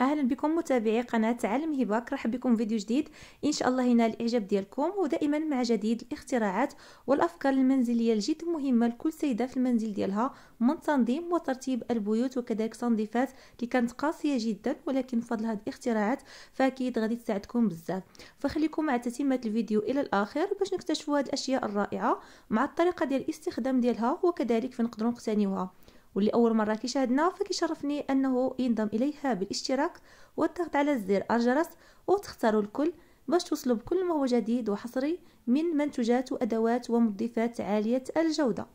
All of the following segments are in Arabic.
اهلا بكم متابعي قناه عالم هباك رحب بكم فيديو جديد ان شاء الله ينال الاعجاب ديالكم ودائما مع جديد الاختراعات والافكار المنزليه الجد مهمه لكل سيده في المنزل ديالها من تنظيم وترتيب البيوت وكذلك تنظيفات اللي كانت قاسيه جدا ولكن بفضل هذه الاختراعات فاكيد غادي تساعدكم بزاف فخليكم مع تتمه الفيديو الى الاخر باش نكتشفوا هذه الاشياء الرائعه مع الطريقه ديال الاستخدام ديالها وكذلك فين نقدروا نقتنيوها واللي أول مرة كيشاهدنا فكيشرفني أنه ينضم إليها بالاشتراك والضغط على زر الجرس وتختاروا الكل باش توصلوا بكل ما هو جديد وحصري من منتجات وأدوات ومضيفات عالية الجودة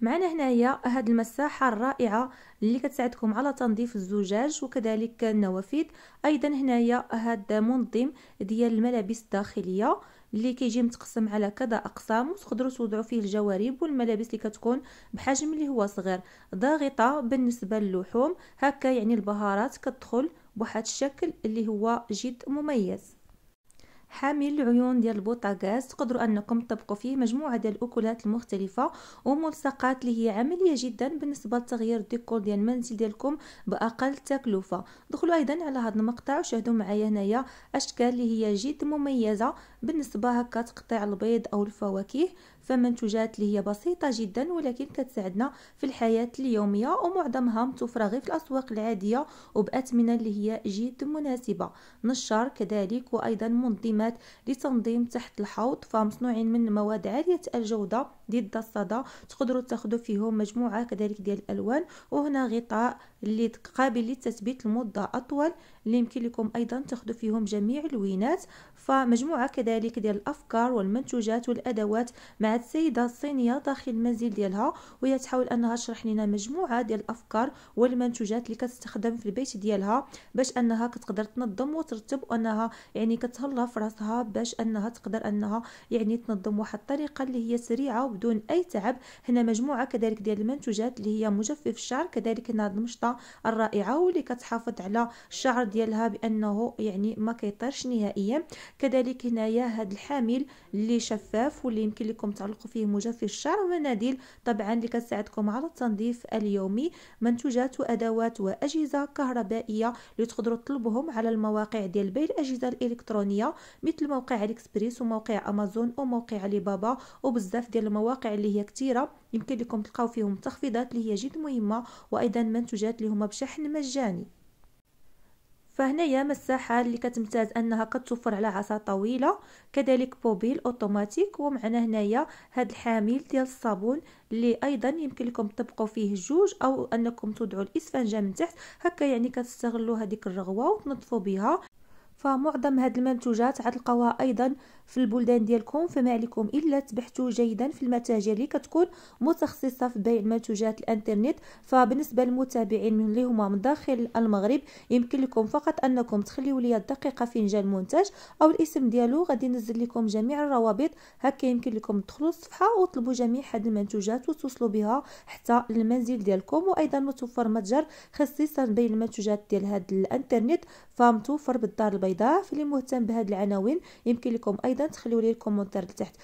معنا هنايا هاد المساحة الرائعة اللي كتساعدكم على تنظيف الزجاج وكذلك النوافذ ايضا هنايا هاد منظم ديال الملابس الداخلية اللي كيجي متقسم على كذا اقسام وتقدروا توضعوا فيه الجوارب والملابس اللي كتكون بحجم اللي هو صغير ضاغطه بالنسبه للحوم هكا يعني البهارات كتدخل بواحد الشكل اللي هو جد مميز حامل العيون ديال البوتاغاز تقدروا انكم تطبقوا فيه مجموعه ديال الاكلات المختلفه وملصقات اللي هي عمليه جدا بالنسبه لتغيير الديكور ديال المنزل ديالكم باقل تكلفه دخلوا ايضا على هذا المقطع وشاهدوا معايا هنايا اشكال اللي هي جد مميزه بالنسبه هكا تقطيع البيض او الفواكه فمنتوجات اللي هي بسيطه جدا ولكن كتساعدنا في الحياه اليوميه ومعظمها متوفره غير في الاسواق العاديه وباثمنه اللي هي جد مناسبه نشار كذلك وايضا منظمات لتنظيم تحت الحوض فمصنوعين من مواد عاليه الجوده ضد الصدى تقدروا تاخذوا فيهم مجموعه كذلك ديال الالوان وهنا غطاء اللي قابل للتثبيت لمده اطول اللي يمكن لكم ايضا تاخذوا فيهم جميع اللوينات فمجموعه كذلك ديال الافكار والمنتوجات والادوات مع السيده الصينيه داخل المنزل ديالها وهي تحاول انها تشرح لنا مجموعه ديال الافكار والمنتوجات اللي كتستخدم في البيت ديالها باش انها كتقدر تنظم وترتب وانها يعني كتهلا في راسها باش انها تقدر انها يعني تنظم واحد الطريقه اللي هي سريعه وبدون اي تعب هنا مجموعه كذلك ديال المنتوجات اللي هي مجفف الشعر كذلك هنا هذه المشطه الرائعه واللي كتحافظ على الشعر ديالها بانه يعني ما كيطيرش نهائيا كذلك هنايا هذا الحامل اللي شفاف واللي يمكن لكم تعلقوا فيه مجفف الشعر ومناديل طبعا اللي كتساعدكم على التنظيف اليومي منتوجات وادوات واجهزه كهربائيه اللي تقدروا تطلبهم على المواقع ديال بيع الاجهزه الالكترونيه مثل موقع اليكسبريس وموقع امازون وموقع علي بابا وبزاف ديال المواقع اللي هي كثيره يمكن لكم تلقاو فيهم تخفيضات اللي هي جد مهمه وايضا منتوجات اللي هما بشحن مجاني فهنايا مساحة اللي كتمتاز أنها كتوفر على عصا طويلة كذلك بوبيل أوتوماتيك ومعنا هنايا هاد الحامل ديال الصابون اللي أيضا يمكن لكم تطبقوا فيه جوج أو أنكم توضعوا الإسفنجة من تحت هكا يعني كتستغلوا هذيك الرغوة وتنظفوا بها فمعظم هاد المنتوجات عتلقاوها أيضا في البلدان ديالكم فما عليكم الا تبحثوا جيدا في المتاجر اللي كتكون متخصصه في بيع منتجات الانترنت فبالنسبه للمتابعين اللي هما من داخل المغرب يمكن لكم فقط انكم تخليوا لي الدقيقه فين جا المنتج او الاسم ديالو غادي ننزل لكم جميع الروابط هكا يمكن لكم تدخلوا الصفحه وتطلبوا جميع هاد المنتوجات وتوصلوا بها حتى للمنزل ديالكم وايضا متوفر متجر خصيصا بين المنتوجات ديال هاد الانترنت فمتوفر بالدار البيضاء فاللي مهتم بهاد العناوين يمكن لكم ايضا تخليو لي الكومونتير لتحت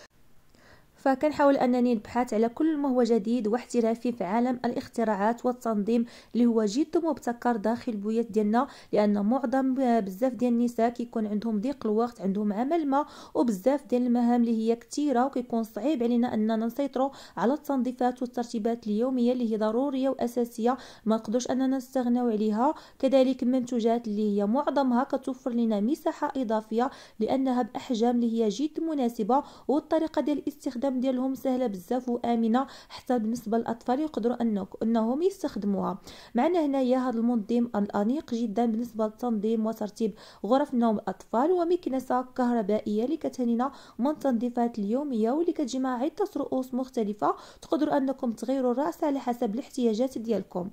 فكنحاول انني نبحث على كل ما هو جديد واحترافي في عالم الاختراعات والتنظيم اللي هو جد مبتكر داخل البيوت ديالنا لان معظم بزاف ديال النساء كيكون عندهم ضيق الوقت عندهم عمل ما وبزاف ديال المهام اللي هي كثيره وكيكون صعيب علينا اننا نسيطروا على التنظيفات والترتيبات اليوميه اللي هي ضروريه واساسيه ما نقدرش اننا نستغناو عليها كذلك المنتوجات اللي هي معظمها كتوفر لنا مساحه اضافيه لانها باحجام اللي هي جد مناسبه والطريقه ديال الاستخدام الاستخدام ديالهم سهله بزاف وامنه حتى بالنسبه للاطفال يقدروا انك انهم يستخدموها معنا هنايا هذا المنظم الانيق جدا بالنسبه لتنظيم وترتيب غرف نوم الاطفال ومكنسه كهربائيه اللي كتهنينا من التنظيفات اليوميه واللي كتجمع عده رؤوس مختلفه تقدروا انكم تغيروا الراس على حسب الاحتياجات ديالكم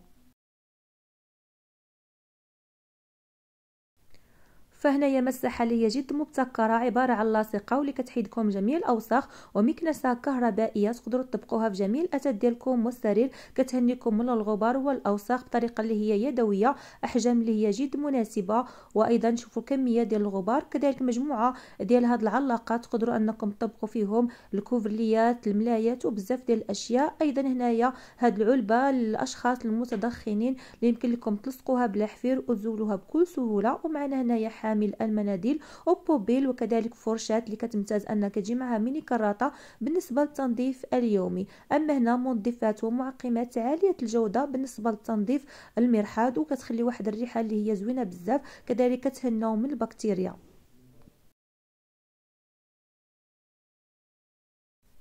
فهنايا مساحه اللي هي جد مبتكره عباره عن لاصقه واللي كتحيدكم جميع الاوساخ ومكنسه كهربائيه تقدروا تطبقوها في جميع الاثاث ديالكم والسرير كتهنيكم من الغبار والاوساخ بطريقه اللي هي يدويه احجام اللي هي جد مناسبه وايضا شوفوا الكميه ديال الغبار كذلك مجموعه ديال هاد العلاقات تقدروا انكم تطبقوا فيهم الكوفرليات الملايات وبزاف ديال الاشياء ايضا هنايا هاد العلبه للاشخاص المتدخنين اللي يمكن لكم تلصقوها بلا حفير وتزولوها بكل سهوله ومعنا هنايا حامل المناديل وبوبيل وكذلك فرشات اللي كتمتاز انك تجي معها ميني كراطه بالنسبه للتنظيف اليومي اما هنا منظفات ومعقمات عاليه الجوده بالنسبه للتنظيف المرحاض وكتخلي واحد الريحه اللي هي زوينه بزاف كذلك كتهناو من البكتيريا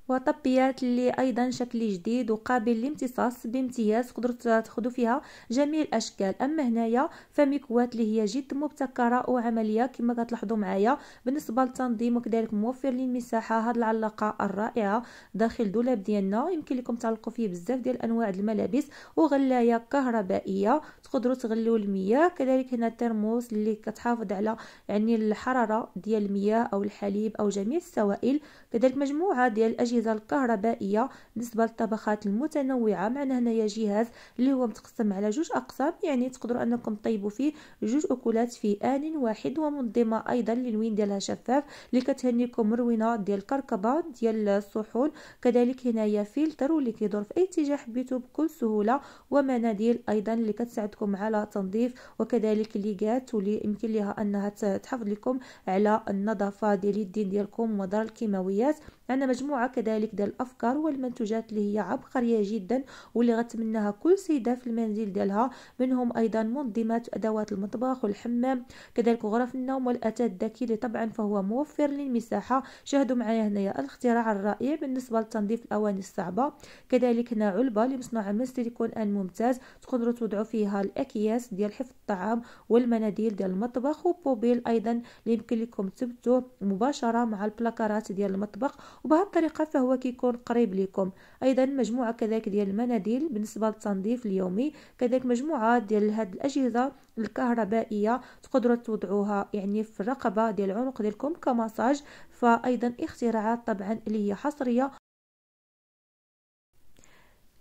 وطبيات اللي ايضا شكل جديد وقابل للامتصاص بامتياز تقدروا تاخذوا فيها جميع الاشكال اما هنايا فميكوات اللي هي جد مبتكره وعمليه كما كتلاحظوا معايا بالنسبه للتنظيم وكذلك موفر للمساحه هذه العلاقه الرائعه داخل الدولاب ديالنا يمكن لكم تعلقوا فيه بزاف ديال انواع الملابس وغلايه كهربائيه تقدروا تغلوا المياه كذلك هنا الترموس اللي كتحافظ على يعني الحراره ديال المياه او الحليب او جميع السوائل كذلك مجموعه ديال الاجهزه الأجهزة الكهربائية بالنسبة للطبخات المتنوعة معنا هنايا جهاز اللي هو متقسم على جوج أقسام يعني تقدروا أنكم تطيبوا فيه جوج أكلات في آن واحد ومنظمة أيضا للوين ديالها شفاف اللي كتهنيكم مروينة ديال الكركبة ديال الصحون كذلك هنايا فلتر واللي كيدور في أي اتجاه حبيتو بكل سهولة ومناديل أيضا اللي كتساعدكم على تنظيف وكذلك ليغات واللي يمكن لها أنها تحافظ لكم على النظافة ديال اليدين ديالكم وضرر الكيماويات عندنا مجموعة كذلك ديال الافكار والمنتوجات اللي هي عبقريه جدا واللي غتمنها كل سيده في المنزل ديالها منهم ايضا منظمات ادوات المطبخ والحمام كذلك غرف النوم والاتى الذكي اللي طبعا فهو موفر للمساحه شاهدوا معايا هنايا الاختراع الرائع بالنسبه لتنظيف الاواني الصعبه كذلك هنا علبه اللي مصنوعه من السيليكون ان ممتاز تقدروا توضعوا فيها الاكياس ديال حفظ الطعام والمناديل ديال المطبخ وبوبيل ايضا اللي يمكن لكم تثبتوه مباشره مع البلاكارات ديال المطبخ وبهذه الطريقه فهو كيكون قريب لكم ايضا مجموعه كذلك ديال المناديل بالنسبه للتنظيف اليومي كذلك مجموعه ديال هاد الاجهزه الكهربائيه تقدروا توضعوها يعني في الرقبه ديال العنق ديالكم كمساج فايضا اختراعات طبعا اللي هي حصريه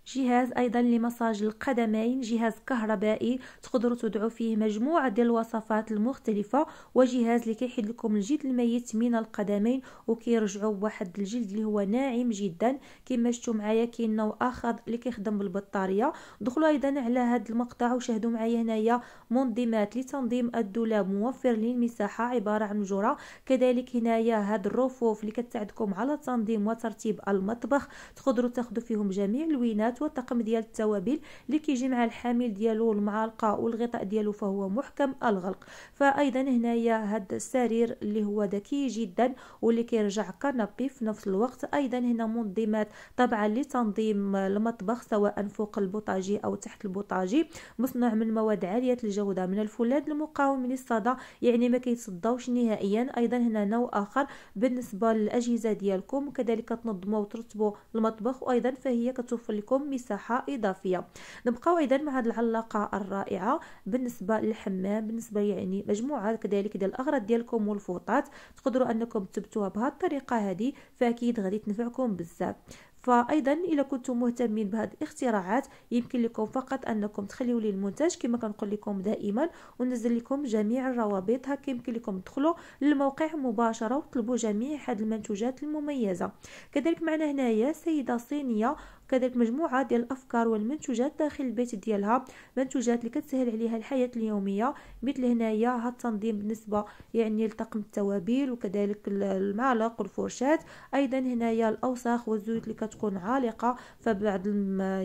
جهاز ايضا لمساج القدمين جهاز كهربائي تقدروا تدعوا فيه مجموعه ديال الوصفات المختلفه وجهاز اللي كيحيد لكم الجلد الميت من القدمين وكيرجعوا بواحد الجلد اللي هو ناعم جدا كما شفتوا معايا كاين نوع اخر اللي كيخدم بالبطاريه دخلوا ايضا على هذا المقطع وشاهدوا معايا هنايا منظمات لتنظيم الدولاب موفر للمساحه عباره عن جره كذلك هنايا هاد الرفوف اللي كتساعدكم على تنظيم وترتيب المطبخ تقدروا تاخذوا فيهم جميع الوينات المكونات والطقم ديال التوابل اللي كيجي مع الحامل ديالو المعلقه والغطاء ديالو فهو محكم الغلق فايضا هنايا هاد السرير اللي هو ذكي جدا واللي كيرجع كنبي في نفس الوقت ايضا هنا منظمات طبعا لتنظيم المطبخ سواء فوق البوطاجي او تحت البوطاجي مصنوع من مواد عاليه الجوده من الفولاذ المقاوم للصدى يعني ما كيتصداوش نهائيا ايضا هنا نوع اخر بالنسبه للاجهزه ديالكم كذلك تنظموا وترتبوا المطبخ وايضا فهي كتوفر لكم لهم مساحة إضافية نبقاو إذا مع هذه العلاقة الرائعة بالنسبة للحمام بالنسبة يعني مجموعة كذلك ديال الأغراض ديالكم والفوطات تقدروا أنكم تثبتوها بهذه الطريقة هذه فأكيد غادي تنفعكم بزاف فايضا الا كنتم مهتمين بهذه الاختراعات يمكن لكم فقط انكم تخليو لي المونتاج كما كنقول لكم دائما وننزل لكم جميع الروابط هكا يمكن لكم تدخلوا للموقع مباشره وتطلبوا جميع هذه المنتوجات المميزه كذلك معنا هنايا سيده صينيه كذلك مجموعه ديال الافكار والمنتوجات داخل البيت ديالها منتوجات اللي كتسهل عليها الحياه اليوميه مثل هنايا هذا التنظيم بالنسبه يعني لطقم التوابل وكذلك المعلق والفرشات ايضا هنايا الاوساخ والزيوت اللي كتكون عالقه فبعض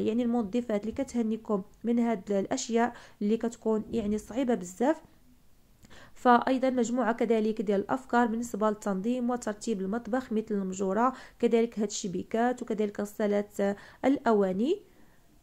يعني المنظفات اللي كتهنيكم من هاد الاشياء اللي كتكون يعني صعيبه بزاف فأيضا مجموعة كذلك ديال الأفكار بالنسبة للتنظيم وترتيب المطبخ مثل المجورة كذلك هاد الشبيكات وكذلك غسالات الأواني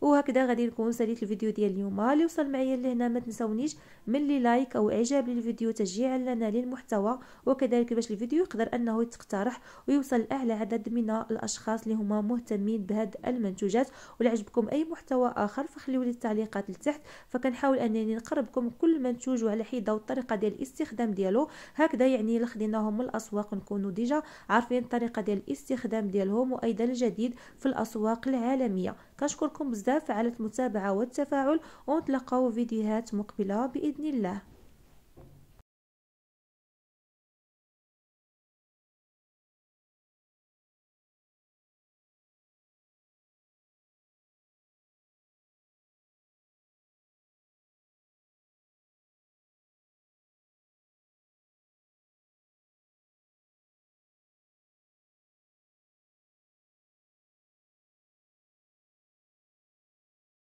وهكذا غادي نكون ساليت الفيديو ديال اليوم اللي وصل معايا لهنا ما تنساونيش من لي لايك او اعجاب للفيديو تشجيعا لنا للمحتوى وكذلك باش الفيديو يقدر انه يتقترح ويوصل لاعلى عدد من الاشخاص اللي هما مهتمين بهاد المنتوجات ولا عجبكم اي محتوى اخر فخليو لي التعليقات لتحت فكنحاول انني نقربكم كل منتوج وعلى حيده والطريقه ديال الاستخدام ديالو هكذا يعني الا خديناهم من الاسواق نكونوا ديجا عارفين الطريقه ديال الاستخدام ديالهم وايضا الجديد في الاسواق العالميه كنشكركم بزاف على المتابعه والتفاعل ونتلاقاو فيديوهات مقبله باذن الله